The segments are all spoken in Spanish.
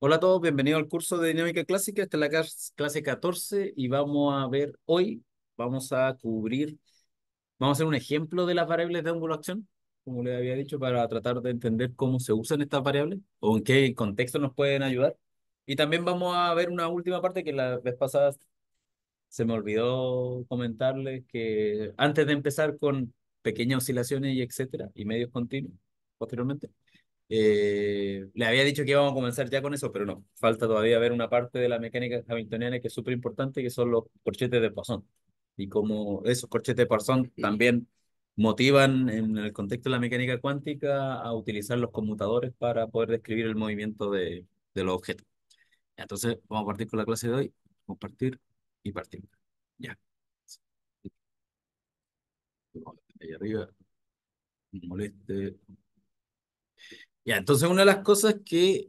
Hola a todos, bienvenidos al curso de dinámica clásica. Esta es la clase 14 y vamos a ver hoy, vamos a cubrir, vamos a hacer un ejemplo de las variables de ángulo acción, como les había dicho, para tratar de entender cómo se usan estas variables o en qué contexto nos pueden ayudar. Y también vamos a ver una última parte que la vez pasada se me olvidó comentarles que antes de empezar con pequeñas oscilaciones y etcétera, y medios continuos posteriormente, eh, le había dicho que íbamos a comenzar ya con eso, pero no, falta todavía ver una parte de la mecánica hamiltoniana que es súper importante, que son los corchetes de Poisson. Y como esos corchetes de Poisson también motivan en el contexto de la mecánica cuántica a utilizar los conmutadores para poder describir el movimiento de, los objetos. Entonces, vamos a partir con la clase de hoy. Compartir y partir. Ya. Ahí arriba. No moleste. Ya, entonces una de las cosas que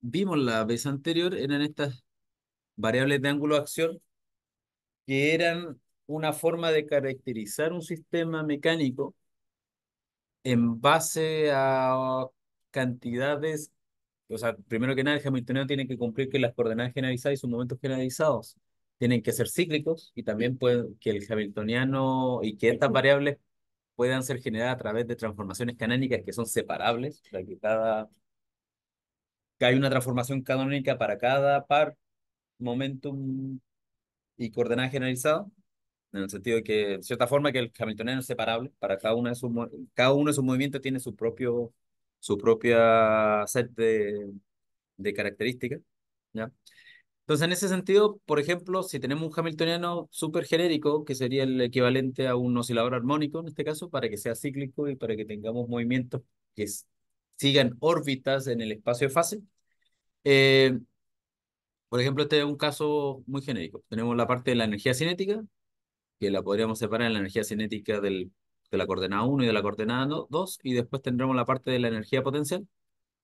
vimos la vez anterior eran estas variables de ángulo de acción que eran una forma de caracterizar un sistema mecánico en base a cantidades, o sea, primero que nada, el hamiltoniano tiene que cumplir que las coordenadas generalizadas y sus momentos generalizados tienen que ser cíclicos y también que el hamiltoniano y que estas variables puedan ser generadas a través de transformaciones canónicas que son separables, que cada que hay una transformación canónica para cada par, momentum y coordenada generalizado, en el sentido de que, de cierta forma, que el hamiltoniano es separable, para cada uno de sus, cada uno de sus movimientos tiene su propio su propia set de, de características, ¿ya? Entonces, en ese sentido, por ejemplo, si tenemos un Hamiltoniano súper genérico, que sería el equivalente a un oscilador armónico en este caso, para que sea cíclico y para que tengamos movimientos que sigan órbitas en el espacio de fase. Eh, por ejemplo, este es un caso muy genérico. Tenemos la parte de la energía cinética, que la podríamos separar en la energía cinética de la coordenada 1 y de la coordenada 2, y después tendremos la parte de la energía potencial,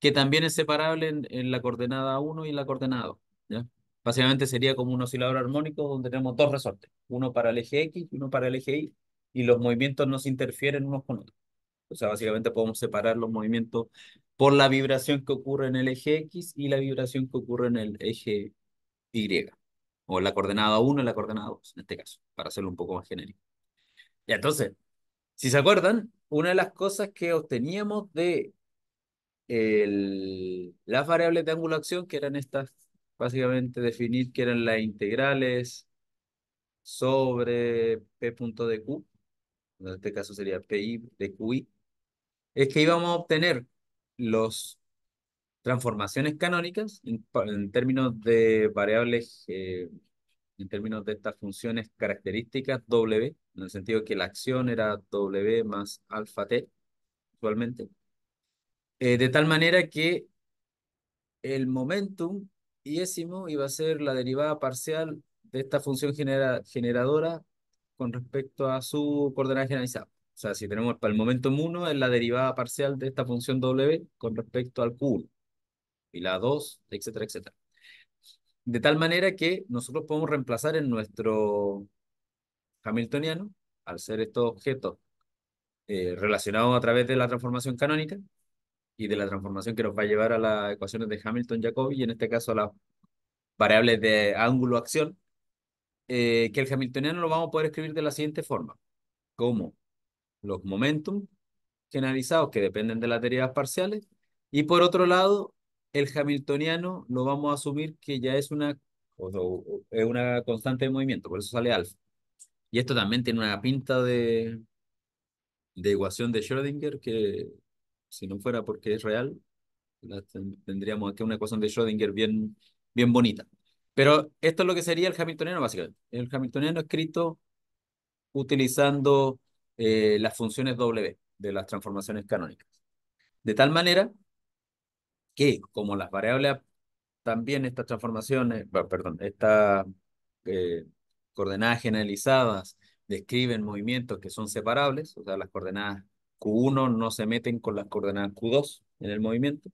que también es separable en, la coordenada 1 y en la coordenada 2. ¿ya? Básicamente sería como un oscilador armónico donde tenemos dos resortes, uno para el eje X y uno para el eje Y, y los movimientos no se interfieren unos con otros. O sea, básicamente podemos separar los movimientos por la vibración que ocurre en el eje X y la vibración que ocurre en el eje Y, o la coordenada 1 y la coordenada 2, en este caso, para hacerlo un poco más genérico. Y entonces, si se acuerdan, una de las cosas que obteníamos de el, las variables de ángulo acción que eran estas básicamente definir que eran las integrales sobre P punto de Q, en este caso sería PI de QI, es que íbamos a obtener las transformaciones canónicas en, términos de variables, eh, en términos de estas funciones características W, en el sentido que la acción era W más alfa T, actualmente, eh, de tal manera que el momentum y y iba a ser la derivada parcial de esta función generadora con respecto a su coordenada generalizada. O sea, si tenemos para el momento M1 es la derivada parcial de esta función W con respecto al Q1 y la 2, etcétera, etcétera. De tal manera que nosotros podemos reemplazar en nuestro Hamiltoniano, al ser estos objetos eh, relacionados a través de la transformación canónica, y de la transformación que nos va a llevar a las ecuaciones de Hamilton-Jacobi y en este caso a las variables de ángulo-acción, eh, que el hamiltoniano lo vamos a poder escribir de la siguiente forma, como los momentum generalizados que dependen de las derivadas parciales y por otro lado, el hamiltoniano lo vamos a asumir que ya es una, es una constante de movimiento, por eso sale alfa. Y esto también tiene una pinta de, de ecuación de Schrödinger que si no fuera porque es real, tendríamos aquí una ecuación de Schrödinger bien, bien bonita. Pero esto es lo que sería el hamiltoniano, básicamente. El hamiltoniano escrito utilizando eh, las funciones W de las transformaciones canónicas. De tal manera que, como las variables, también estas transformaciones, perdón, estas eh, coordenadas generalizadas describen movimientos que son separables, o sea, las coordenadas Q1 no se meten con las coordenadas Q2 en el movimiento.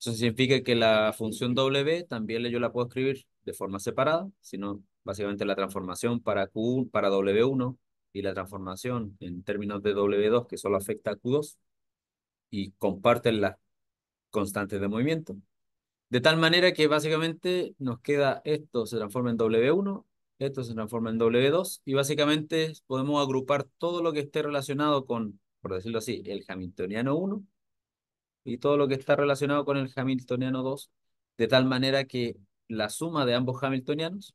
Eso significa que la función W también yo la puedo escribir de forma separada, sino básicamente la transformación para, Q, para W1 y la transformación en términos de W2 que solo afecta a Q2 y comparten las constantes de movimiento. De tal manera que básicamente nos queda esto se transforma en W1, esto se transforma en W2 y básicamente podemos agrupar todo lo que esté relacionado con por decirlo así, el Hamiltoniano 1 y todo lo que está relacionado con el Hamiltoniano 2, de tal manera que la suma de ambos Hamiltonianos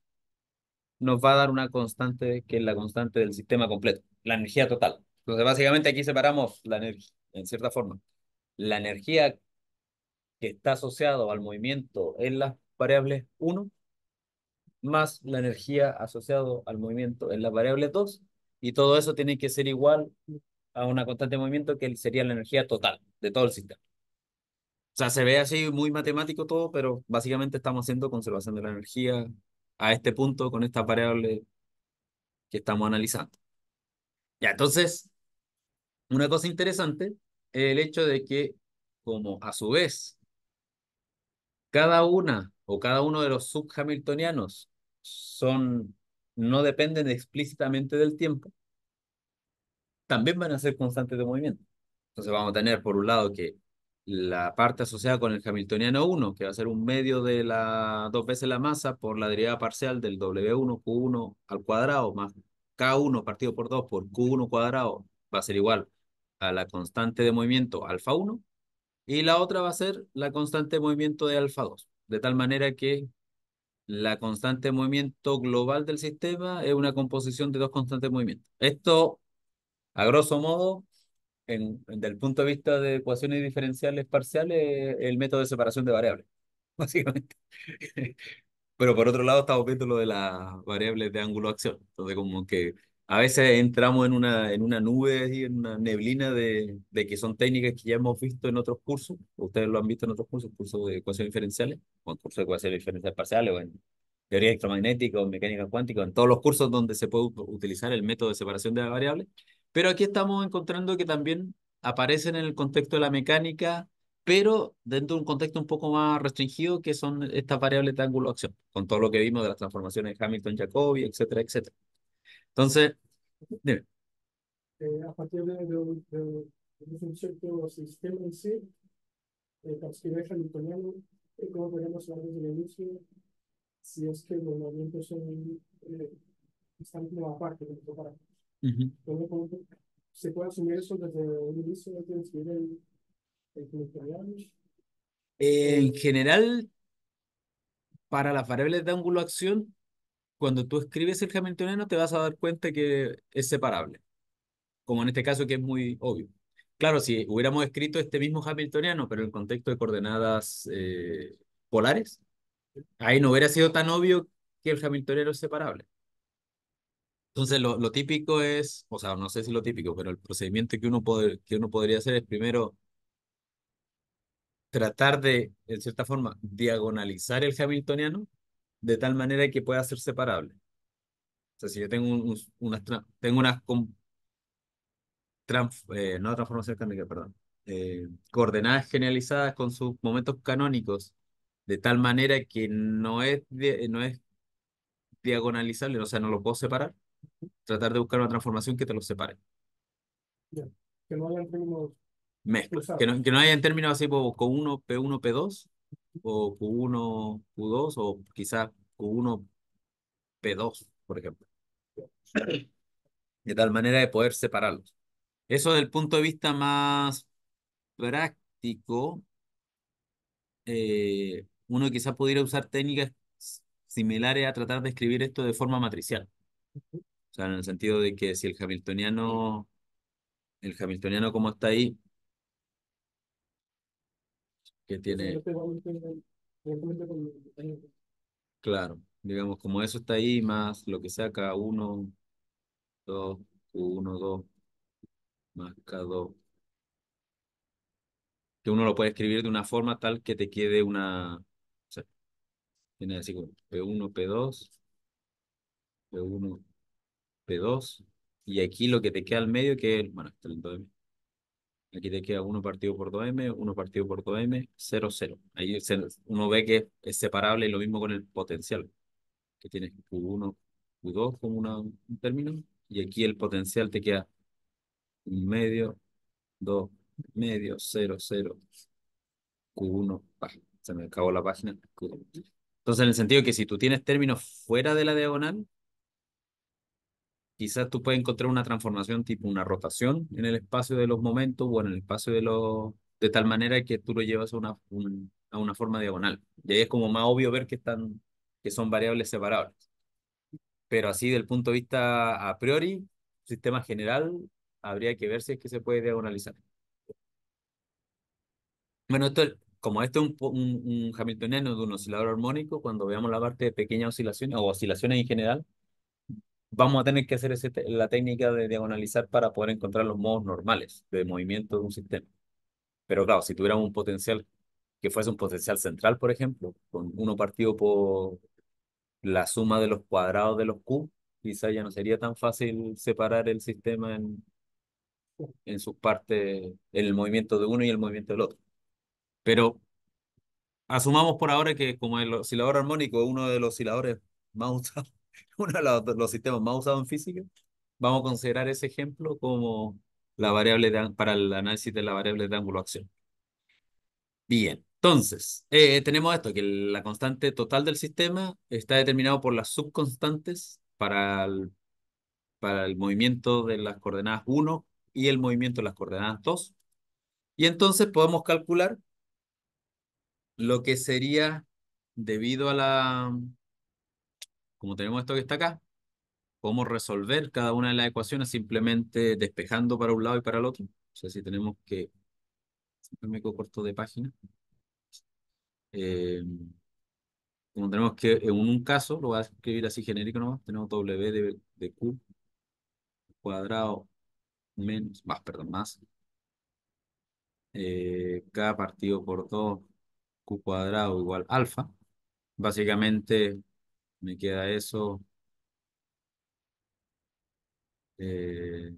nos va a dar una constante que es la constante del sistema completo, la energía total. Entonces, básicamente aquí separamos la energía, en cierta forma, la energía que está asociado al movimiento en las variables 1 más la energía asociado al movimiento en la variable 2 y todo eso tiene que ser igual a una constante de movimiento que sería la energía total de todo el sistema. O sea, se ve así muy matemático todo, pero básicamente estamos haciendo conservación de la energía a este punto con estas variables que estamos analizando. Ya, entonces, una cosa interesante es el hecho de que, como a su vez, cada una o cada uno de los subhamiltonianos son, no dependen explícitamente del tiempo, también van a ser constantes de movimiento. Entonces vamos a tener, por un lado, que la parte asociada con el Hamiltoniano 1, que va a ser un medio de la dos veces la masa por la derivada parcial del W1 Q1 al cuadrado más K1 partido por 2 por Q1 cuadrado, va a ser igual a la constante de movimiento alfa 1, y la otra va a ser la constante de movimiento de alfa 2, de tal manera que la constante de movimiento global del sistema es una composición de dos constantes de movimiento. Esto a grosso modo, en, desde el punto de vista de ecuaciones diferenciales parciales, el método de separación de variables, básicamente. Pero por otro lado, estamos viendo lo de las variables de ángulo de acción. Entonces, como que a veces entramos en una, en una nube, y en una neblina de, de, que son técnicas que ya hemos visto en otros cursos, ustedes lo han visto en otros cursos, cursos de ecuaciones diferenciales, o en cursos de ecuaciones diferenciales parciales, o en teoría electromagnética, o en mecánica cuántica, en todos los cursos donde se puede utilizar el método de separación de variables, pero aquí estamos encontrando que también aparecen en el contexto de la mecánica, pero dentro de un contexto un poco más restringido, que son estas variables de ángulo-acción, con todo lo que vimos de las transformaciones de Hamilton-Jacobi, etcétera, etcétera. Entonces, dime. Eh, a partir de, de, un cierto sistema en sí, eh, transcribe hamiltoniano, y eh, cómo podemos hablar desde el inicio, si es que los movimientos son, eh, están parte aparte, como para ¿Se puede asumir eso desde un inicio? de el, En eh, general, para las variables de ángulo acción, cuando tú escribes el hamiltoniano te vas a dar cuenta que es separable, como en este caso que es muy obvio. Claro, si hubiéramos escrito este mismo hamiltoniano, pero en el contexto de coordenadas eh, polares, ahí no hubiera sido tan obvio que el hamiltoniano es separable. Entonces, lo, típico es, o sea, no sé si lo típico, pero el procedimiento que uno, que uno podría hacer es primero tratar de, en cierta forma, diagonalizar el hamiltoniano de tal manera que pueda ser separable. O sea, si yo tengo unas, tengo unas eh, no transformaciones perdón, eh, coordenadas generalizadas con sus momentos canónicos, de tal manera que no es, no es diagonalizable, o sea, no lo puedo separar, Tratar de buscar una transformación que te los separe. Que no en términos. Que no, que no términos así como Q1, P1, P2, o Q1, Q2, o quizás Q1, P2, por ejemplo. De tal manera de poder separarlos. Eso del punto de vista más práctico, eh, uno quizás pudiera usar técnicas similares a tratar de escribir esto de forma matricial. O sea, en el sentido de que si el hamiltoniano, el hamiltoniano como está ahí, que tiene... Claro, digamos, como eso está ahí, más lo que sea K1, 2, Q1, 2, más K2. Que uno lo puede escribir de una forma tal que te quede una... O sea, tiene así como P1, P2, P1, P2. Y aquí lo que te queda al medio, que es, bueno, está en 2M. Aquí te queda 1 partido por 2M, 1 partido por 2M, 0, 0. Ahí uno ve que es separable y lo mismo con el potencial. Que tienes Q1, Q2 como un término. Y aquí el potencial te queda 1 medio, 2 medio, 0, 0. Q1, Se me acabó la página. Entonces, en el sentido que si tú tienes términos fuera de la diagonal, Quizás tú puedes encontrar una transformación tipo una rotación en el espacio de los momentos o en el espacio de los... de tal manera que tú lo llevas a una, a una forma diagonal. Y ahí es como más obvio ver que, están, que son variables separables. Pero así, del punto de vista a priori, sistema general, habría que ver si es que se puede diagonalizar. Bueno, esto, como esto es un, un, un hamiltoniano de un oscilador armónico, cuando veamos la parte de pequeñas oscilaciones o oscilaciones en general, vamos a tener que hacer la técnica de diagonalizar para poder encontrar los modos normales de movimiento de un sistema. Pero claro, si tuviéramos un potencial que fuese un potencial central, por ejemplo, con uno partido por la suma de los cuadrados de los Q, quizá ya no sería tan fácil separar el sistema en, en sus partes, en el movimiento de uno y el movimiento del otro. Pero asumamos por ahora que como el oscilador armónico es uno de los osciladores más usados, uno de los, sistemas más usados en física, vamos a considerar ese ejemplo como la variable para el análisis de la variable de ángulo acción. Bien, entonces, eh, tenemos esto, que la constante total del sistema está determinado por las subconstantes para para el movimiento de las coordenadas 1 y el movimiento de las coordenadas 2. Y entonces podemos calcular lo que sería debido a la como tenemos esto que está acá, cómo resolver cada una de las ecuaciones simplemente despejando para un lado y para el otro. O sea, si tenemos que... me corto de página. Eh, como tenemos que, en un caso, lo voy a escribir así genérico nomás, tenemos W de, Q cuadrado menos, más, perdón, más, eh, K partido por 2, Q cuadrado igual alfa. Básicamente me queda eso.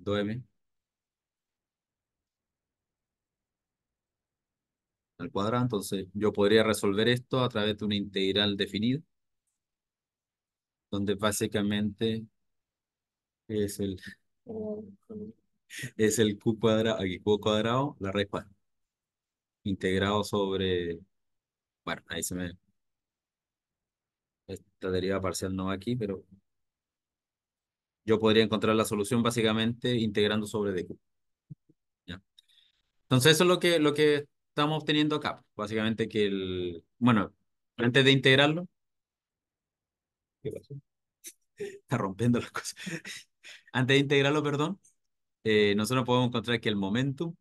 2m. Eh, Al cuadrado. Entonces yo podría resolver esto a través de una integral definida. Donde básicamente es el... Es el Q cuadrado, aquí Q cuadrado, la raíz cuadrada. Integrado sobre... Bueno, ahí se me esta derivada parcial no aquí, pero yo podría encontrar la solución básicamente integrando sobre dq. ¿Ya? Entonces eso es lo que, lo que estamos obteniendo acá. Básicamente que el... Bueno, antes de integrarlo... ¿Qué pasó? Está rompiendo las cosas. antes de integrarlo, perdón, eh, nosotros podemos encontrar que el momento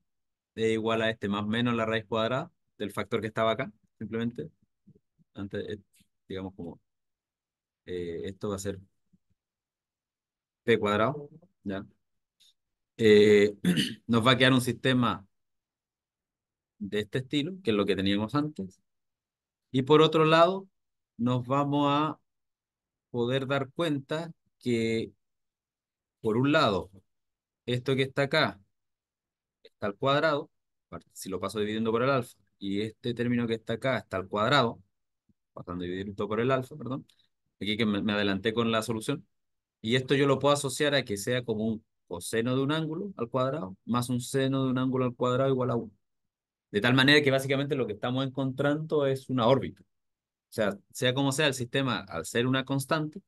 es igual a este más menos la raíz cuadrada del factor que estaba acá, simplemente. Antes, eh, digamos como eh, esto va a ser P cuadrado, ¿ya? Eh, nos va a quedar un sistema de este estilo, que es lo que teníamos antes. Y por otro lado, nos vamos a poder dar cuenta que, por un lado, esto que está acá está al cuadrado, si lo paso dividiendo por el alfa, y este término que está acá está al cuadrado, pasando dividiendo por el alfa, perdón, aquí que me, adelanté con la solución, y esto yo lo puedo asociar a que sea como un coseno de un ángulo al cuadrado más un seno de un ángulo al cuadrado igual a 1. De tal manera que básicamente lo que estamos encontrando es una órbita. O sea, sea como sea el sistema, al ser una constante,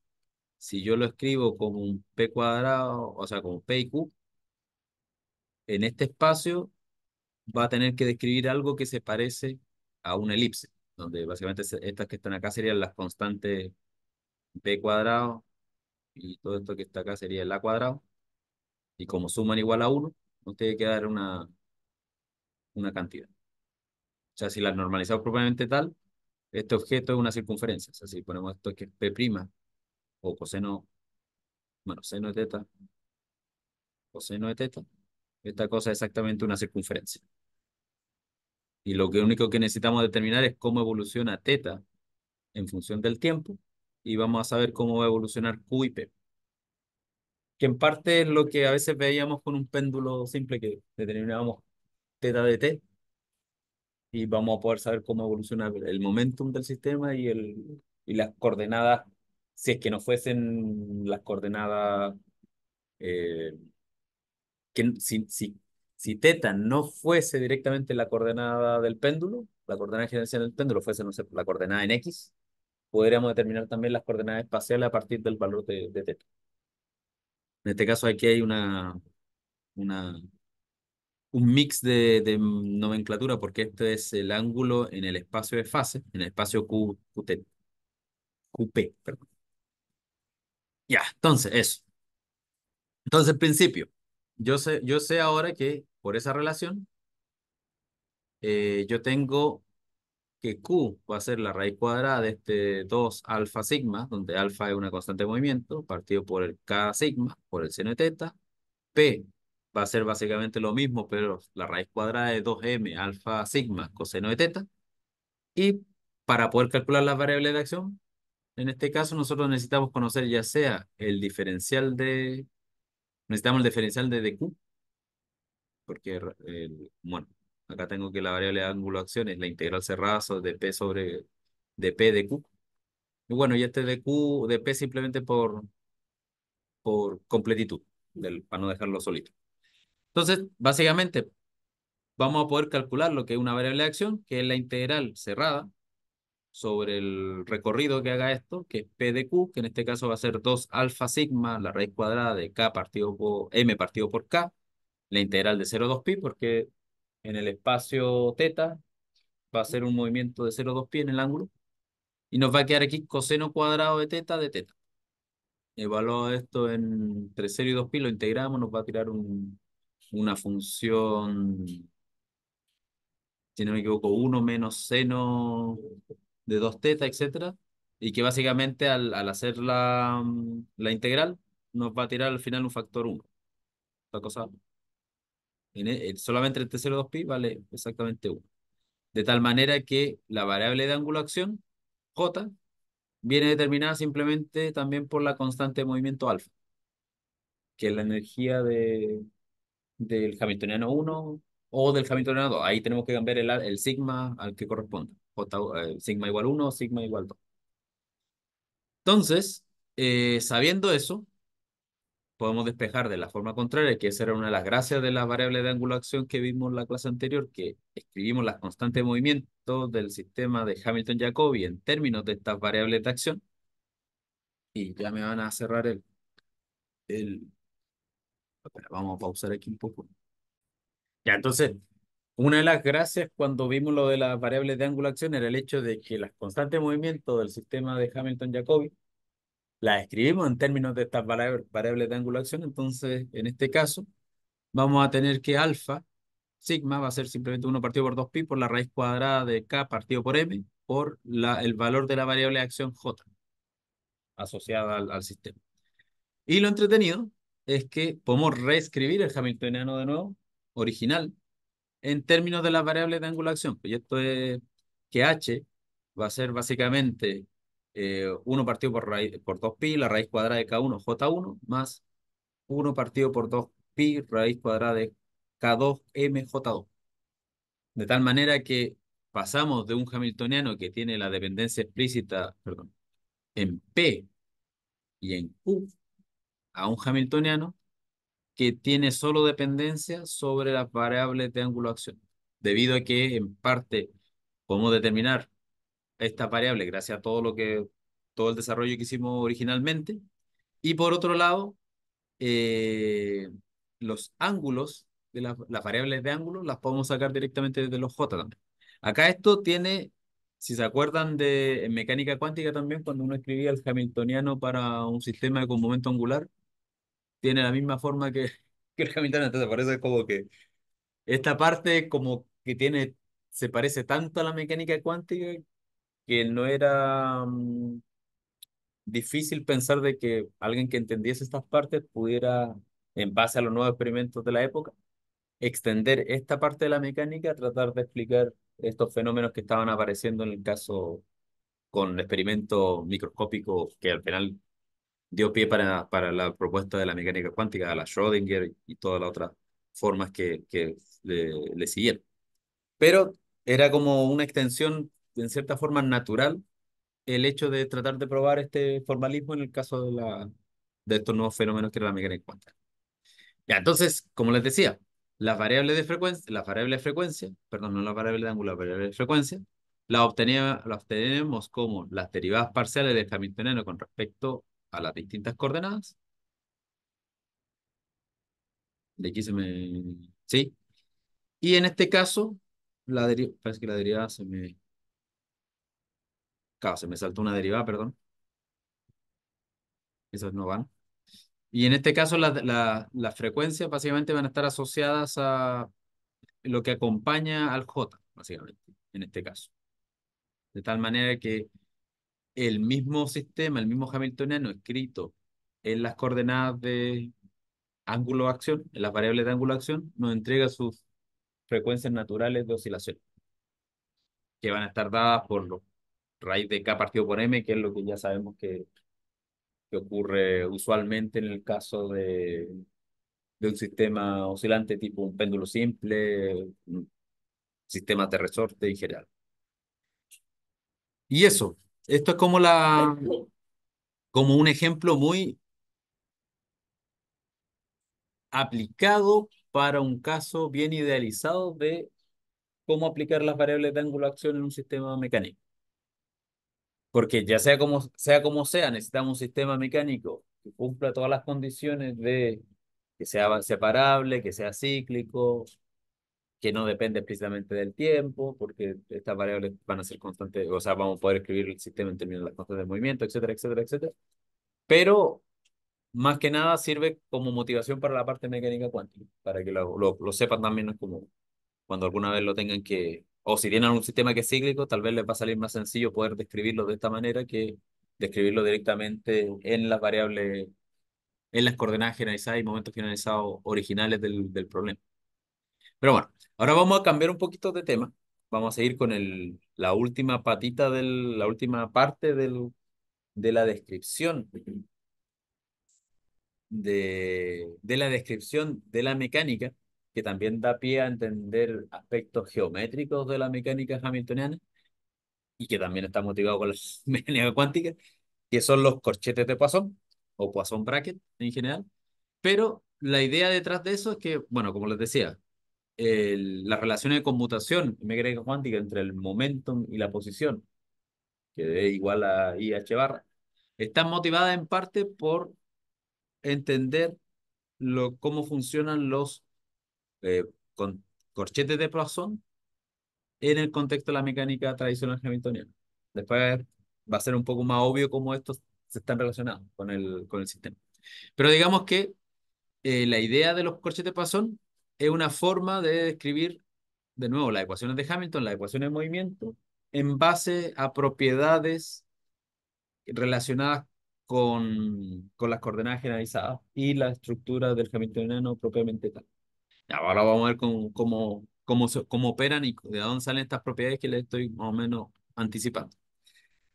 si yo lo escribo como un P cuadrado, o sea, como P y Q, en este espacio va a tener que describir algo que se parece a una elipse, donde básicamente estas que están acá serían las constantes b cuadrado y todo esto que está acá sería el a cuadrado. Y como suman igual a 1, tiene que una, una cantidad. O sea, si la normalizamos propiamente tal, este objeto es una circunferencia. O sea, si ponemos esto que es P' o coseno, bueno, seno de teta, coseno de teta, esta cosa es exactamente una circunferencia. Y lo que único que necesitamos determinar es cómo evoluciona teta en función del tiempo y vamos a saber cómo va a evolucionar Q y P. Que en parte es lo que a veces veíamos con un péndulo simple que determinábamos teta de t y vamos a poder saber cómo evoluciona el momentum del sistema y, el, y las coordenadas, si es que no fuesen las coordenadas, eh, si, si, teta no fuese directamente la coordenada del péndulo, la coordenada general del péndulo fuese, no sé, la coordenada en X, podríamos determinar también las coordenadas espaciales a partir del valor de, de teta. En este caso aquí hay una, una, un mix de, nomenclatura porque este es el ángulo en el espacio de fase, en el espacio Q, QT, QP. Perdón. Ya, entonces eso. Entonces, principio, yo sé, yo sé ahora que por esa relación eh, yo tengo que Q va a ser la raíz cuadrada de este 2 alfa sigma, donde alfa es una constante de movimiento, partido por el K sigma, por el seno de teta. P va a ser básicamente lo mismo, pero la raíz cuadrada de 2m alfa sigma coseno de teta. Y para poder calcular las variables de acción, en este caso nosotros necesitamos conocer ya sea el diferencial de... Necesitamos el diferencial de Q, porque eh, bueno, Acá tengo que la variable de ángulo de acción es la integral cerrada de P sobre de P de Q. Y bueno, y este de Q, de P simplemente por, por completitud, para no dejarlo solito. Entonces, básicamente, vamos a poder calcular lo que es una variable de acción, que es la integral cerrada sobre el recorrido que haga esto, que es P de Q, que en este caso va a ser 2 alfa sigma, la raíz cuadrada de K partido por M partido por K, la integral de 0 a 2pi, porque en el espacio teta, va a ser un movimiento de 0 2 pi en el ángulo, y nos va a quedar aquí coseno cuadrado de teta de teta. Evaluado esto entre 0 y 2 pi, lo integramos, nos va a tirar una función, si no me equivoco, 1 menos seno de 2 teta, etc. y que básicamente al, hacer la, la integral nos va a tirar al final un factor 1. ¿Está cosa e, eh, solamente el tercero 2pi vale exactamente 1. De tal manera que la variable de ángulo acción j, viene determinada simplemente también por la constante de movimiento alfa, que es la energía del Hamiltoniano 1 o del Hamiltoniano 2. Ahí tenemos que cambiar el, sigma al que corresponde. J, eh, sigma igual 1, sigma igual 2. Entonces, eh, sabiendo eso, podemos despejar de la forma contraria, que esa era una de las gracias de las variables de ángulo acción que vimos en la clase anterior, que escribimos las constantes de movimiento del sistema de Hamilton-Jacobi en términos de estas variables de acción. Y ya me van a cerrar el... el... Vamos a pausar aquí un poco. Ya, entonces, una de las gracias cuando vimos lo de las variables de ángulo acción era el hecho de que las constantes de movimiento del sistema de Hamilton-Jacobi la escribimos en términos de estas variables de ángulo acción, entonces en este caso vamos a tener que alfa, sigma va a ser simplemente 1 partido por 2pi por la raíz cuadrada de k partido por m por la, el valor de la variable de acción j asociada al, al sistema. Y lo entretenido es que podemos reescribir el hamiltoniano de nuevo, original, en términos de las variables de acción. Y esto es que h va a ser básicamente 1 eh, partido por, 2pi, la raíz cuadrada de K1, J1, más 1 partido por 2pi, raíz cuadrada de k 2 M j 2 De tal manera que pasamos de un hamiltoniano que tiene la dependencia explícita, en P y en Q, a un hamiltoniano que tiene solo dependencia sobre las variables de ángulo de acción, debido a que en parte podemos determinar esta variable, gracias a todo lo que todo el desarrollo que hicimos originalmente. Y por otro lado, eh, los ángulos, de las variables de ángulos, las podemos sacar directamente desde los J también. Acá esto tiene, si se acuerdan de mecánica cuántica también, cuando uno escribía el hamiltoniano para un sistema con momento angular, tiene la misma forma que, que el hamiltoniano. Entonces parece como que esta parte como que tiene, se parece tanto a la mecánica cuántica que no era mm, difícil pensar de que alguien que entendiese estas partes pudiera, en base a los nuevos experimentos de la época, extender esta parte de la mecánica, tratar de explicar estos fenómenos que estaban apareciendo en el caso con experimentos microscópicos que al final dio pie para, para la propuesta de la mecánica cuántica, de la Schrödinger y todas las otras formas que, que le siguieron. Pero era como una extensión en cierta forma natural el hecho de tratar de probar este formalismo en el caso de, la, de estos nuevos fenómenos que la mecánica cuenta. Ya, entonces, como les decía, las variables de frecuencia, las variables de frecuencia, perdón, no las variables de ángulo, las variables de frecuencia, las obtenemos, las obtenemos como las derivadas parciales de hamiltoniano con respecto a las distintas coordenadas. De aquí se me... Sí. Y en este caso, la parece que la derivada se me se me saltó una derivada, perdón. Esas no van. Y en este caso las frecuencias básicamente van a estar asociadas a lo que acompaña al J, básicamente, en este caso. De tal manera que el mismo sistema, el mismo Hamiltoniano escrito en las coordenadas de ángulo de acción, en las variables de ángulo de acción, nos entrega sus frecuencias naturales de oscilación, que van a estar dadas por los raíz de K partido por M, que es lo que ya sabemos que, que ocurre usualmente en el caso de, de un sistema oscilante tipo un péndulo simple, sistemas de resorte en general. Y eso, esto es como la como un ejemplo muy aplicado para un caso bien idealizado de cómo aplicar las variables de ángulo de acción en un sistema mecánico. Porque ya sea como sea, como sea necesitamos un sistema mecánico que cumpla todas las condiciones de que sea separable, que sea cíclico, que no depende explícitamente del tiempo, porque estas variables van a ser constantes, o sea, vamos a poder escribir el sistema en términos de las constantes de movimiento, etcétera, etcétera, etcétera. Pero más que nada sirve como motivación para la parte mecánica cuántica, para que lo, lo, lo sepan también como cuando alguna vez lo tengan que, o si tienen un sistema que es cíclico, tal vez les va a salir más sencillo poder describirlo de esta manera que describirlo directamente en las variables, en las coordenadas generalizadas y momentos generalizados originales del, problema. Pero bueno, ahora vamos a cambiar un poquito de tema. Vamos a seguir con el, la última patita, del, la última parte del, de la descripción. De, de la descripción de la mecánica que también da pie a entender aspectos geométricos de la mecánica hamiltoniana y que también está motivado con la mecánica cuántica, que son los corchetes de Poisson o Poisson bracket en general. Pero la idea detrás de eso es que, bueno, como les decía, las relaciones de conmutación mecánica cuántica entre el momentum y la posición, que es igual a IH barra, está motivada en parte por entender lo, cómo funcionan los eh, con corchetes de Poisson en el contexto de la mecánica tradicional hamiltoniana. Después va a ser un poco más obvio cómo estos se están relacionando con el, con el sistema. Pero digamos que eh, la idea de los corchetes de Poisson es una forma de describir, de nuevo, las ecuaciones de Hamilton, las ecuaciones de movimiento, en base a propiedades relacionadas con, con las coordenadas generalizadas y la estructura del hamiltoniano propiamente tal. Ahora vamos a ver cómo, cómo, cómo, operan y de dónde salen estas propiedades que les estoy más o menos anticipando.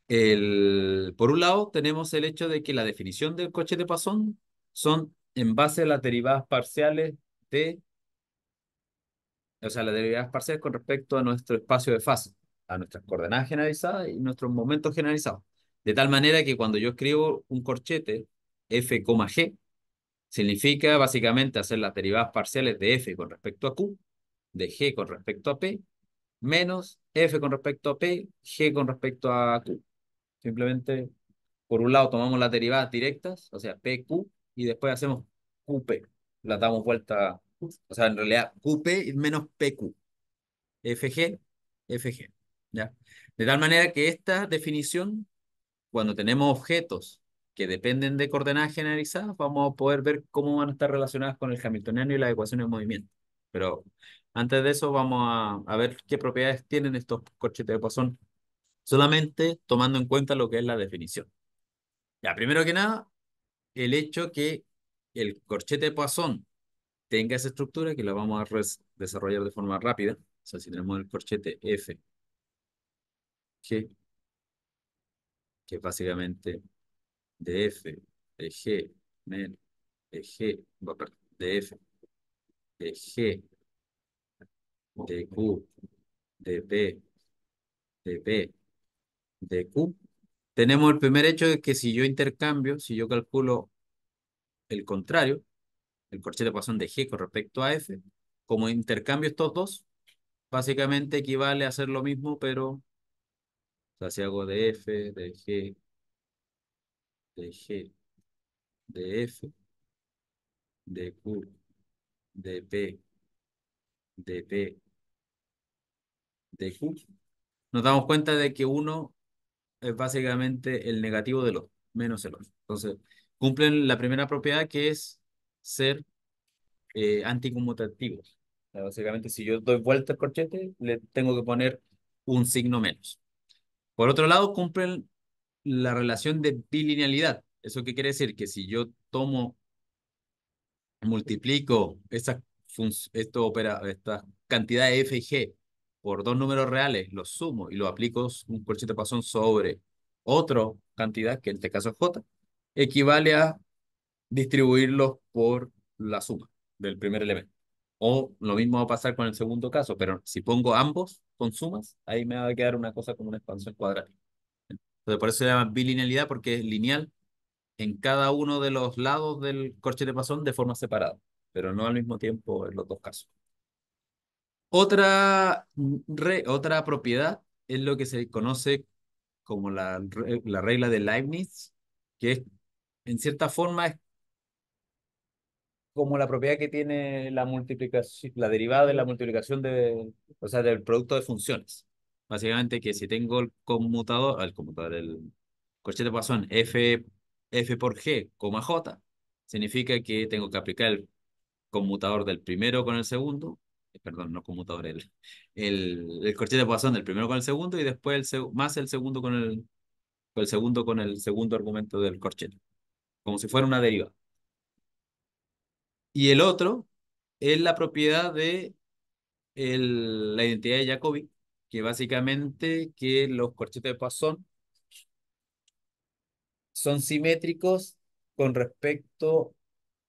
El, por un lado, tenemos el hecho de que la definición del coche de pasón son en base a las derivadas parciales de, o sea, las derivadas parciales con respecto a nuestro espacio de fase, a nuestras coordenadas generalizadas y nuestros momentos generalizados. De tal manera que cuando yo escribo un corchete f, g, Significa básicamente hacer las derivadas parciales de f con respecto a q, de g con respecto a p, menos f con respecto a p, g con respecto a q. Simplemente, por un lado tomamos las derivadas directas, o sea, P, Q, y después hacemos P. Las damos vuelta, o sea, en realidad Q, P menos P, pq. fg, fg. ¿ya? De tal manera que esta definición, cuando tenemos objetos que dependen de coordenadas generalizadas, vamos a poder ver cómo van a estar relacionadas con el hamiltoniano y las ecuaciones de movimiento. Pero antes de eso vamos a, ver qué propiedades tienen estos corchetes de Poisson, solamente tomando en cuenta lo que es la definición. Ya, primero que nada, el hecho que el corchete de Poisson tenga esa estructura, que la vamos a desarrollar de forma rápida. O sea, si tenemos el corchete F, que básicamente de F, de G, de G, de F, de G, de Q, de B, de B, de Q, tenemos el primer hecho de que si yo intercambio, si yo calculo el contrario, el corchete de ecuación de G con respecto a F, como intercambio estos dos, básicamente equivale a hacer lo mismo, pero, o sea, si hago de F, de G, de G, de F, de Q, de P, de P, de Q, nos damos cuenta de que uno es básicamente el negativo de los, menos el otro. Entonces, cumplen la primera propiedad que es ser eh, anticomutativos. básicamente, si yo doy vuelta el corchete, le tengo que poner un signo menos. Por otro lado, cumplen la relación de bilinealidad. ¿Eso qué quiere decir? Que si yo tomo, multiplico esta, esto esta cantidad de f y g por dos números reales, los sumo y lo aplico un coeficiente de sobre otra cantidad, que en este caso es j, equivale a distribuirlos por la suma del primer elemento. O lo mismo va a pasar con el segundo caso, pero si pongo ambos con sumas, ahí me va a quedar una cosa como una expansión cuadrática. Entonces, por eso se llama bilinealidad, porque es lineal en cada uno de los lados del de pasón de forma separada, pero no al mismo tiempo en los dos casos. Otra, otra propiedad es lo que se conoce como la, la regla de Leibniz, que es, en cierta forma es como la propiedad que tiene la multiplicación, la derivada de la multiplicación de, o sea, del producto de funciones. Básicamente que si tengo el conmutador, el conmutador, el corchete Poisson, f, f por g, coma j, significa que tengo que aplicar el conmutador del primero con el segundo, eh, perdón, no conmutador, el, el, el corchete Poisson del primero con el segundo y después el, más el segundo con el, el segundo con el segundo argumento del corchete, como si fuera una deriva. Y el otro es la propiedad de el, la identidad de Jacobi, que básicamente que los corchetes de pasón son simétricos con respecto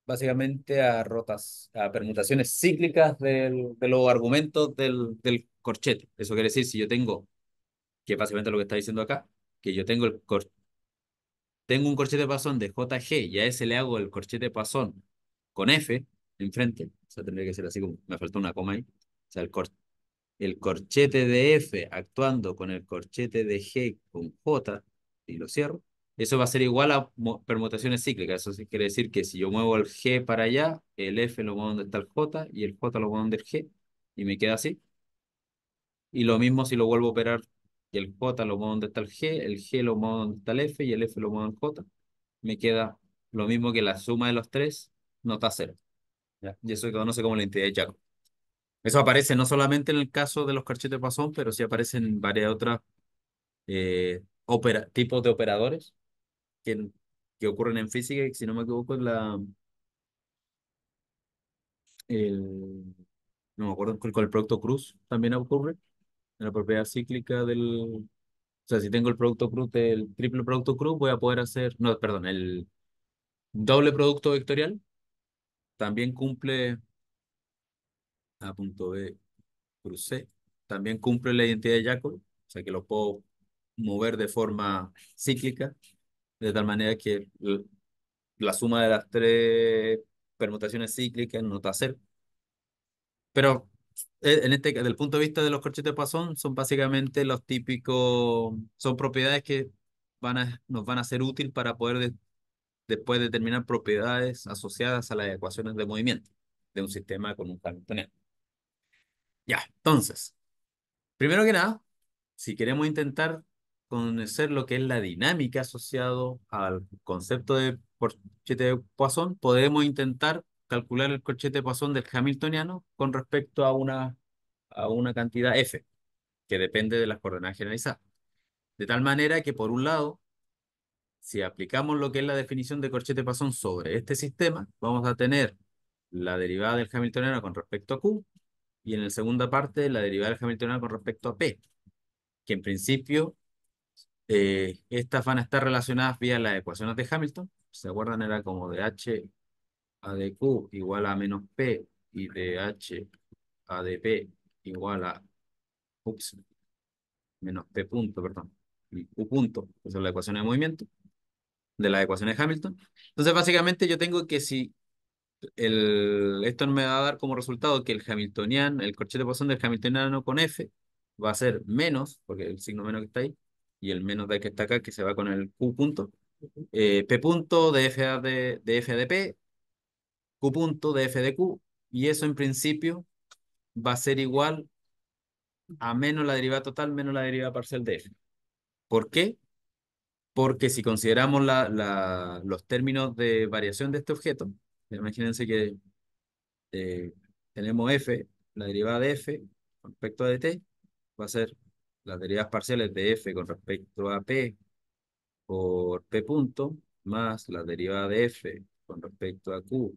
básicamente a, rotas, a permutaciones cíclicas del, de los argumentos del, corchete. Eso quiere decir, si yo tengo, que básicamente lo que está diciendo acá, que yo tengo el tengo un corchete de pasón de JG y a ese le hago el corchete de pasón con F enfrente, o sea, tendría que ser así como, me faltó una coma ahí, o sea, el corchete el corchete de F actuando con el corchete de G con J, y lo cierro, eso va a ser igual a permutaciones cíclicas. Eso quiere decir que si yo muevo el G para allá, el F lo muevo donde está el J y el J lo muevo donde el G y me queda así. Y lo mismo si lo vuelvo a operar, el J lo muevo donde está el G, el G lo muevo donde está el F y el F lo muevo en J. Me queda lo mismo que la suma de los tres no está cero. Y eso se conoce como la entidad de Jacob. Eso aparece no solamente en el caso de los de pasón, pero sí aparecen varias otras eh, tipos de operadores que, que ocurren en física y si no me equivoco en la... El, no me acuerdo con el producto cruz también ocurre, en la propiedad cíclica del, o sea, si tengo el producto cruz del triple producto cruz, voy a poder hacer, no, perdón, el doble producto vectorial también cumple a punto B, crucé. También cumple la identidad de Jacob, o sea que lo puedo mover de forma cíclica, de tal manera que la suma de las tres permutaciones cíclicas no está cero. Pero e, en este, desde el punto de vista de los corchetes de Poisson, son básicamente los típicos, son propiedades que van a, nos van a ser útil para poder después determinar propiedades asociadas a las ecuaciones de movimiento de un sistema con un Hamiltoniano. Ya, entonces, primero que nada, si queremos intentar conocer lo que es la dinámica asociado al concepto de corchete de Poisson, podemos intentar calcular el corchete de Poisson del Hamiltoniano con respecto a una, a una cantidad f, que depende de las coordenadas generalizadas. De tal manera que, por un lado, si aplicamos lo que es la definición de corchete de Poisson sobre este sistema, vamos a tener la derivada del Hamiltoniano con respecto a Q, y en la segunda parte la derivada de Hamilton con respecto a P, que en principio eh, estas van a estar relacionadas vía las ecuaciones de Hamilton, ¿se acuerdan? Era como de H a de Q igual a menos P y de H a de P igual a menos P punto, perdón, y Q punto, esa es la ecuación de movimiento, de las ecuaciones de Hamilton. Entonces básicamente yo tengo que si el, esto me va a dar como resultado que el hamiltoniano, el corchete de Poisson del hamiltoniano con F va a ser menos, porque el signo menos que está ahí, y el menos de que está acá, que se va con el Q punto, eh, P punto de F, de, F P, Q punto de F de Q, y eso en principio va a ser igual a menos la derivada total menos la derivada parcial de F. ¿Por qué? Porque si consideramos la, la, los términos de variación de este objeto, Imagínense que eh, tenemos f, la derivada de f con respecto a dt va a ser las derivadas parciales de f con respecto a p por p punto más la derivada de f con respecto a q,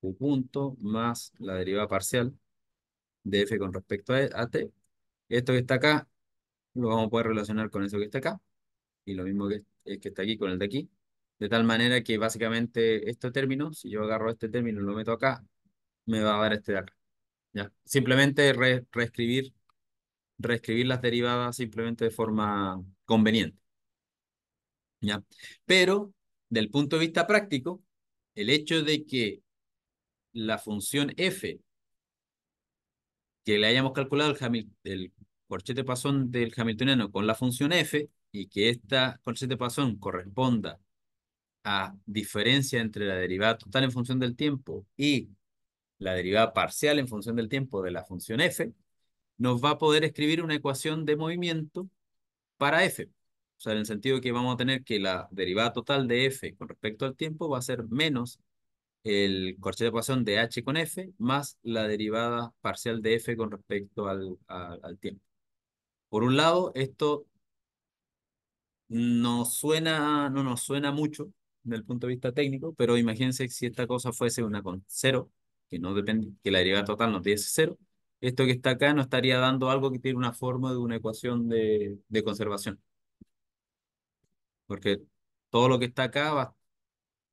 q punto más la derivada parcial de f con respecto a, t. Esto que está acá lo vamos a poder relacionar con eso que está acá y lo mismo que, eh, que está aquí con el de aquí de tal manera que básicamente este término, si yo agarro este término y lo meto acá, me va a dar este de acá. ¿ya? Simplemente reescribir, reescribir las derivadas simplemente de forma conveniente. ¿ya? Pero, del punto de vista práctico, el hecho de que la función f, que le hayamos calculado el, Hamil el corchete pasón del hamiltoniano con la función f, y que esta corchete pasón corresponda a diferencia entre la derivada total en función del tiempo y la derivada parcial en función del tiempo de la función f, nos va a poder escribir una ecuación de movimiento para f. O sea, en el sentido que vamos a tener que la derivada total de f con respecto al tiempo va a ser menos el corchete de ecuación de h con f más la derivada parcial de f con respecto al, tiempo. Por un lado, esto no suena, no nos suena mucho, desde el punto de vista técnico, pero imagínense si esta cosa fuese una con cero, que no depende, que la derivada total no tiene cero, esto que está acá no estaría dando algo que tiene una forma de una ecuación de, de conservación. Porque todo lo que está acá va,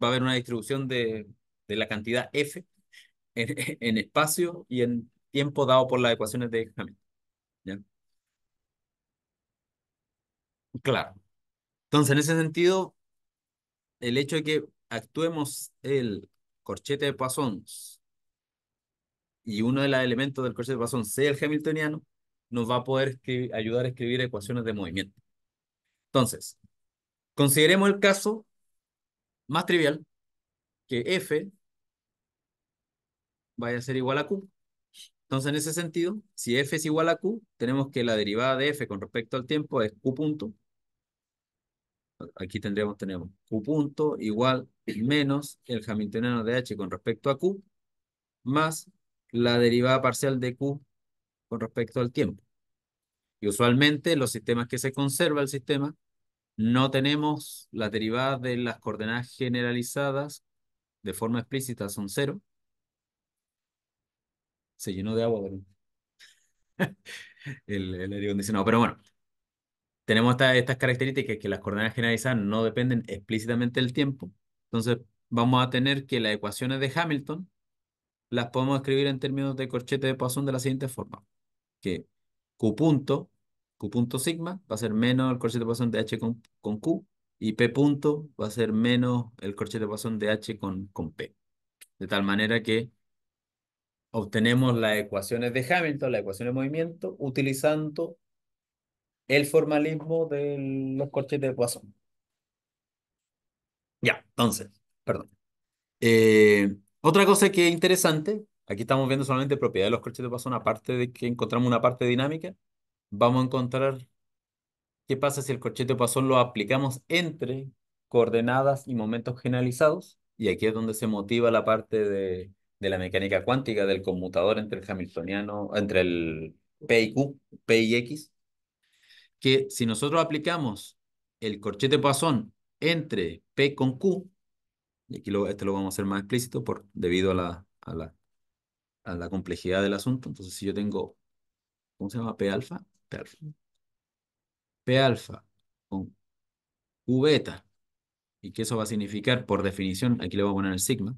va a haber una distribución de, de la cantidad f en, en, espacio y en tiempo dado por las ecuaciones de examen, ¿Ya? Claro. Entonces, en ese sentido, el hecho de que actuemos el corchete de Poisson y uno de los elementos del corchete de Poisson sea el hamiltoniano, nos va a poder ayudar a escribir ecuaciones de movimiento. Entonces, consideremos el caso más trivial, que F vaya a ser igual a Q. Entonces, en ese sentido, si F es igual a Q, tenemos que la derivada de F con respecto al tiempo es Q punto, aquí tendríamos, tenemos Q punto igual menos el hamiltoniano de H con respecto a Q, más la derivada parcial de Q con respecto al tiempo. Y usualmente los sistemas que se conserva el sistema, no tenemos la derivada de las coordenadas generalizadas de forma explícita, son cero. Se llenó de agua, el, el aire no, Pero bueno, tenemos estas características que las coordenadas generalizadas no dependen explícitamente del tiempo. Entonces, vamos a tener que las ecuaciones de Hamilton las podemos escribir en términos de corchete de Poisson de la siguiente forma. Que Q punto, Q punto sigma va a ser menos el corchete de Poisson de H con, con Q y P punto va a ser menos el corchete de Poisson de H con, con P. De tal manera que obtenemos las ecuaciones de Hamilton, las ecuaciones de movimiento, utilizando el formalismo de los corchetes de Poisson. Ya, entonces, perdón. Eh, otra cosa que es interesante, aquí estamos viendo solamente propiedades de los corchetes de Poisson, aparte de que encontramos una parte dinámica, vamos a encontrar qué pasa si el corchete de Poisson lo aplicamos entre coordenadas y momentos generalizados, y aquí es donde se motiva la parte de, de la mecánica cuántica del conmutador entre el hamiltoniano, entre el P y Q, P y X, que si nosotros aplicamos el corchete Poisson entre P con Q, y aquí esto lo vamos a hacer más explícito por, debido a la, la, a la complejidad del asunto. Entonces, si yo tengo, ¿cómo se llama? P alfa. P alfa. P con Q beta. ¿Y que eso va a significar? Por definición, aquí le voy a poner el sigma.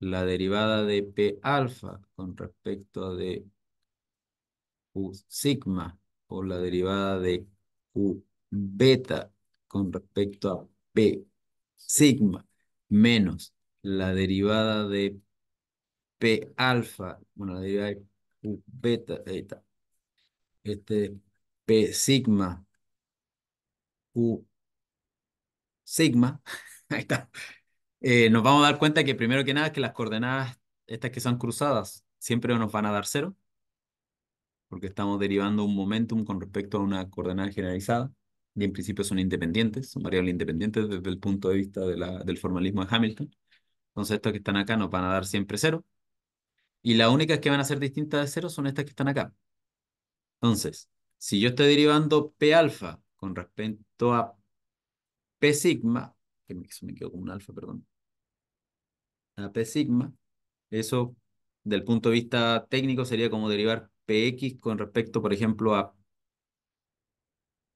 La derivada de P alfa con respecto de u sigma o la derivada de Q beta con respecto a P sigma menos la derivada de P alfa, bueno, la derivada de Q beta, está este P sigma u sigma, ahí está, eh, nos vamos a dar cuenta que primero que nada que las coordenadas, estas que son cruzadas, siempre nos van a dar cero porque estamos derivando un momentum con respecto a una coordenada generalizada, y en principio son independientes, son variables independientes desde el punto de vista del formalismo de Hamilton. Entonces estos que están acá nos van a dar siempre cero, y las únicas que van a ser distintas de cero son estas que están acá. Entonces, si yo estoy derivando P alfa con respecto a P sigma, que me, me con un alfa, perdón, a P sigma, eso del punto de vista técnico sería como derivar PX con respecto, por ejemplo, a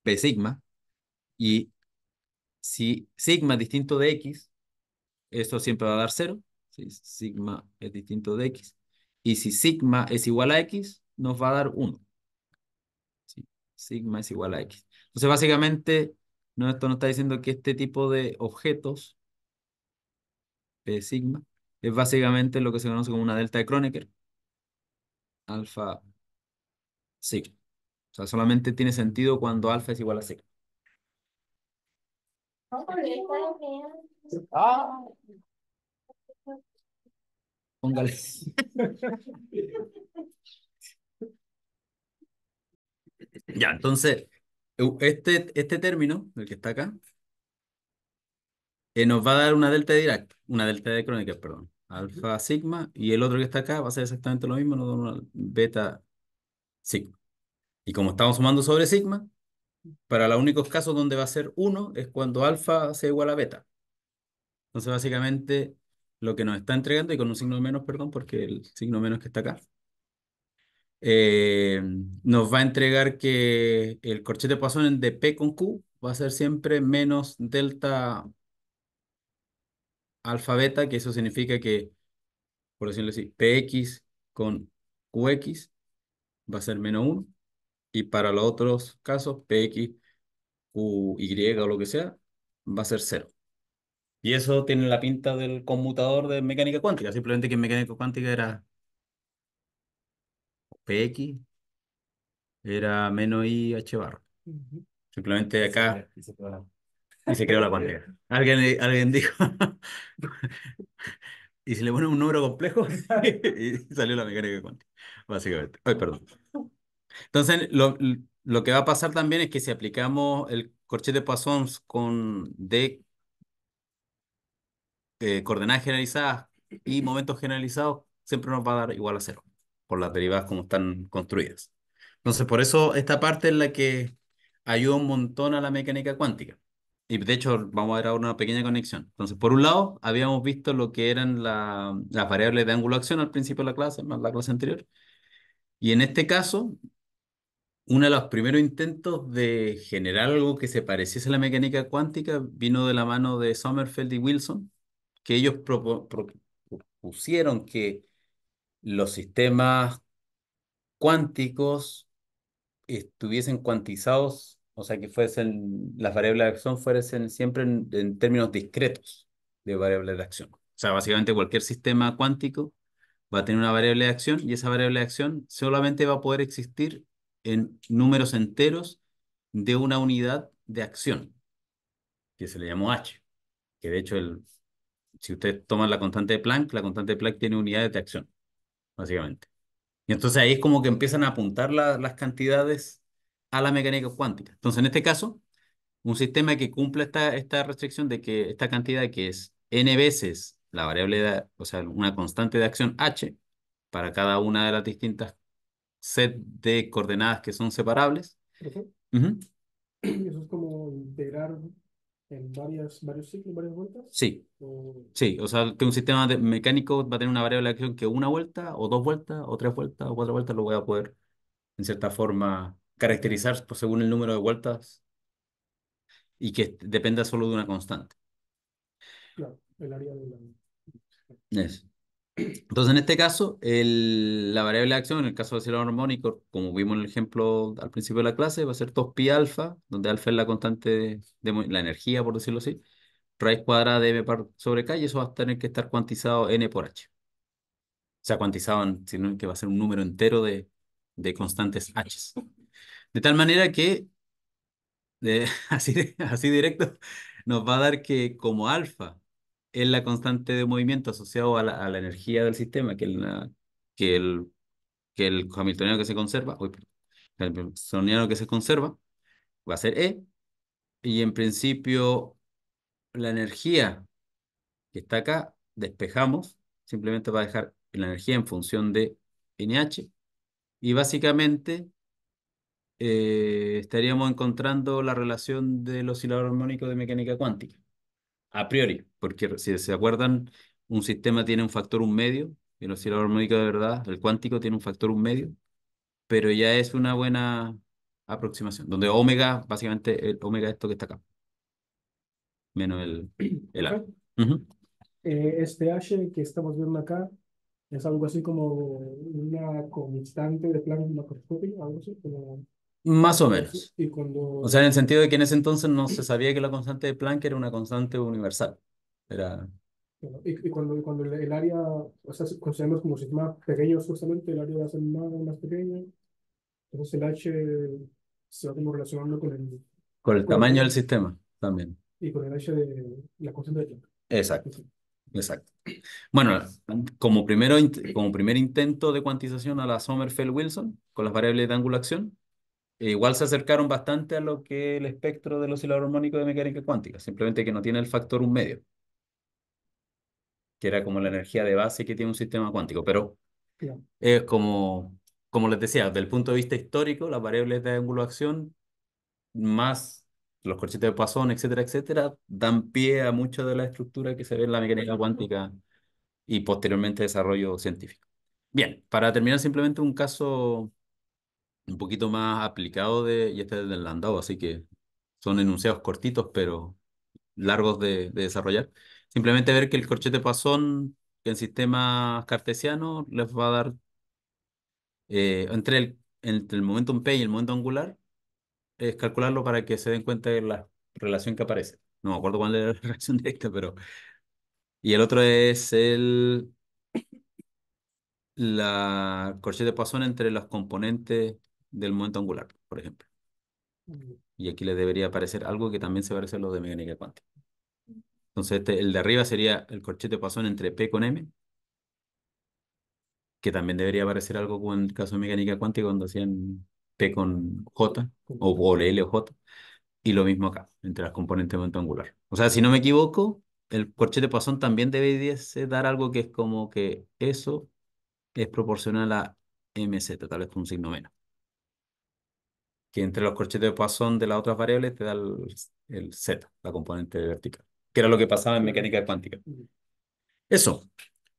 P sigma, y si sigma es distinto de X, esto siempre va a dar cero, si sigma es distinto de X, y si sigma es igual a X, nos va a dar 1. Si sigma es igual a X. Entonces, básicamente, no, esto nos está diciendo que este tipo de objetos, P sigma, es básicamente lo que se conoce como una delta de Kronecker, alfa Sí. O sea, solamente tiene sentido cuando alfa es igual a sigma. Póngale. ya, entonces, este, este término, el que está acá, eh, nos va a dar una delta directa, una delta de crónica, perdón, alfa, sigma, y el otro que está acá va a ser exactamente lo mismo, nos da una beta sigma. Y como estamos sumando sobre sigma, para los únicos casos donde va a ser 1 es cuando alfa sea igual a beta. Entonces, básicamente, lo que nos está entregando, y con un signo menos, perdón, porque el signo menos que está acá, eh, nos va a entregar que el corchete Poisson de P con Q va a ser siempre menos delta alfa beta, que eso significa que, por decirlo así, PX con QX va a ser menos 1. Y para los otros casos, PX, y o lo que sea, va a ser 0. Y eso tiene la pinta del conmutador de mecánica cuántica. Simplemente que en mecánica cuántica era PX, era menos I H Simplemente acá... y se creó la cuántica. Alguien, alguien dijo, y si le ponen un número complejo, y salió la mecánica cuántica, básicamente. Ay, perdón. Entonces, lo, que va a pasar también es que si aplicamos el corchete de Poisson con D eh, coordenadas generalizadas y momentos generalizados, siempre nos va a dar igual a cero, por las derivadas como están construidas. Entonces, por eso esta parte es la que ayuda un montón a la mecánica cuántica. Y de hecho, vamos a ver ahora una pequeña conexión. Entonces, por un lado, habíamos visto lo que eran las variables de ángulo de acción al principio de la clase, más la clase anterior. Y en este caso, uno de los primeros intentos de generar algo que se pareciese a la mecánica cuántica vino de la mano de Sommerfeld y Wilson, que ellos propusieron que los sistemas cuánticos estuviesen cuantizados o sea, que fuesen, las variables de acción fuesen siempre en, términos discretos de variables de acción. O sea, básicamente cualquier sistema cuántico va a tener una variable de acción y esa variable de acción solamente va a poder existir en números enteros de una unidad de acción, que se le llamó H, que de hecho, el, si usted toman la constante de Planck, la constante de Planck tiene unidades de acción, básicamente. Y entonces ahí es como que empiezan a apuntar las cantidades a la mecánica cuántica. Entonces, en este caso, un sistema que cumpla esta, esta restricción de que esta cantidad que es n veces la variable, o sea, una constante de acción h para cada una de las distintas set de coordenadas que son separables. Eso es como integrar en varias, varios ciclos, varias vueltas. Sí. Sí, o sea, que un sistema mecánico va a tener una variable de acción que una vuelta, o dos vueltas, o tres vueltas, o cuatro vueltas lo voy a poder, en cierta forma, caracterizar pues, según el número de vueltas y que dependa solo de una constante. Claro, el área de la... Entonces, en este caso, el, la variable de acción, en el caso de ser armónico, como vimos en el ejemplo al principio de la clase, va a ser 2pi alfa, donde alfa es la constante de, la energía, por decirlo así, raíz cuadrada de m sobre k, y eso va a tener que estar cuantizado n por h. O sea, cuantizado, sino que va a ser un número entero de, de constantes h. De tal manera que, así, así directo, nos va a dar que como alfa es la constante de movimiento asociado a la, energía del sistema, que, que, el, que el hamiltoniano que se conserva, uy, el hamiltoniano que se conserva, va a ser E, y en principio la energía que está acá, despejamos, simplemente va a dejar la energía en función de NH, y básicamente eh, estaríamos encontrando la relación del oscilador armónico de mecánica cuántica, a priori, porque si se acuerdan, un sistema tiene un factor un medio, el oscilador armónico de verdad, el cuántico tiene un factor un medio, pero ya es una buena aproximación, donde omega, básicamente, el omega es esto que está acá, menos el, el A. Eh, este H que estamos viendo acá es algo así como una constante de plano macroscópico, algo así como... Más o menos. O sea, en el sentido de que en ese entonces no se sabía que la constante de Planck era una constante universal. Era... Y, y cuando, cuando el área, o sea, consideramos como sistema pequeño, justamente, el área va a ser más, más pequeña, entonces el H se va como relacionando con el... Con el tamaño del sistema también. Y con el H de la constante de Planck. Exacto. Exacto. Bueno, como, primero, como primer intento de cuantización a la Sommerfeld-Wilson con las variables de ángulo-acción, eh, igual se acercaron bastante a lo que el espectro del oscilador armónico de mecánica cuántica, simplemente que no tiene el factor un medio, que era como la energía de base que tiene un sistema cuántico. Pero es eh, como, como les decía, desde el punto de vista histórico, las variables de ángulo de acción más los corchetes de Poisson, etcétera, etcétera, dan pie a mucha de la estructura que se ve en la mecánica cuántica y posteriormente desarrollo científico. Bien, para terminar simplemente un caso un poquito más aplicado de, y este es del Landau, así que son enunciados cortitos, pero largos de, desarrollar. Simplemente ver que el corchete pasón, en sistemas cartesianos les va a dar eh, entre, el, entre el momentum P y el momento angular, es calcularlo para que se den cuenta de la relación que aparece. No me acuerdo cuál era la relación directa, pero... Y el otro es el la corchete de Poisson entre los componentes del momento angular, por ejemplo. Y aquí les debería aparecer algo que también se parece a lo de mecánica cuántica. Entonces, este, el de arriba sería el corchete de pasón entre P con M, que también debería aparecer algo como en el caso de mecánica cuántica cuando hacían P con J, o, o L o J, y lo mismo acá, entre las componentes de momento angular. O sea, si no me equivoco, el corchete de pasón también debería dar algo que es como que eso es proporcional a MZ, tal vez con un signo menos que entre los corchetes de Poisson de las otras variables te da el, Z, la componente vertical, que era lo que pasaba en mecánica cuántica. Eso.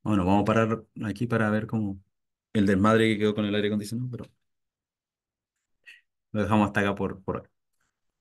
Bueno, vamos a parar aquí para ver cómo el desmadre que quedó con el aire acondicionado, pero lo dejamos hasta acá por, por